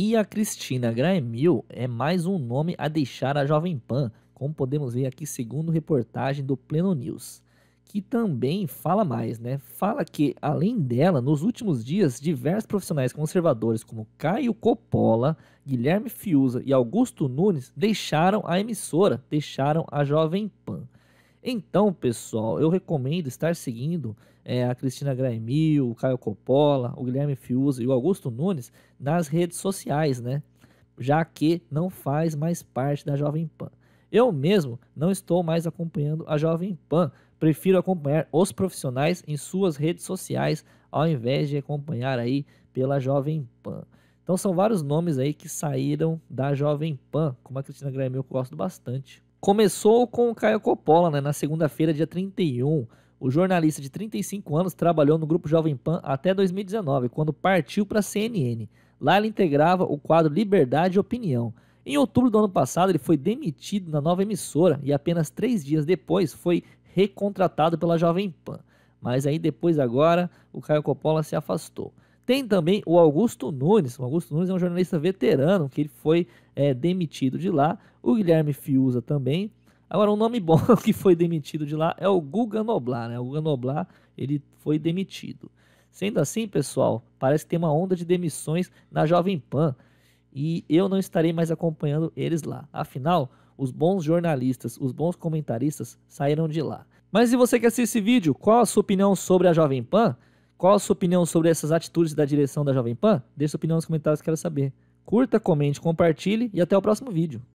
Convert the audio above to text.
E a Cristina Graemil é mais um nome a deixar a Jovem Pan, como podemos ver aqui segundo reportagem do Pleno News que também fala mais, né? Fala que, além dela, nos últimos dias, diversos profissionais conservadores como Caio Coppola, Guilherme Fiuza e Augusto Nunes deixaram a emissora, deixaram a Jovem então, pessoal, eu recomendo estar seguindo é, a Cristina Graemil, o Caio Coppola, o Guilherme Fiuza e o Augusto Nunes nas redes sociais, né? Já que não faz mais parte da Jovem Pan. Eu mesmo não estou mais acompanhando a Jovem Pan. Prefiro acompanhar os profissionais em suas redes sociais ao invés de acompanhar aí pela Jovem Pan. Então são vários nomes aí que saíram da Jovem Pan, como a Cristina Graemil, que eu gosto bastante. Começou com o Caio Coppola, né? Na segunda-feira, dia 31. O jornalista de 35 anos trabalhou no Grupo Jovem Pan até 2019, quando partiu para a CNN. Lá ele integrava o quadro Liberdade e Opinião. Em outubro do ano passado, ele foi demitido na nova emissora e apenas três dias depois foi recontratado pela Jovem Pan. Mas aí depois agora, o Caio Coppola se afastou. Tem também o Augusto Nunes. O Augusto Nunes é um jornalista veterano que ele foi é, demitido de lá. O Guilherme Fiuza também. Agora, um nome bom que foi demitido de lá é o Guga Noblar. Né? O Guga Noblar ele foi demitido. Sendo assim, pessoal, parece que tem uma onda de demissões na Jovem Pan e eu não estarei mais acompanhando eles lá. Afinal, os bons jornalistas, os bons comentaristas saíram de lá. Mas se você que assiste esse vídeo, qual a sua opinião sobre a Jovem Pan? Qual a sua opinião sobre essas atitudes da direção da Jovem Pan? Deixe sua opinião nos comentários, quero saber. Curta, comente, compartilhe e até o próximo vídeo.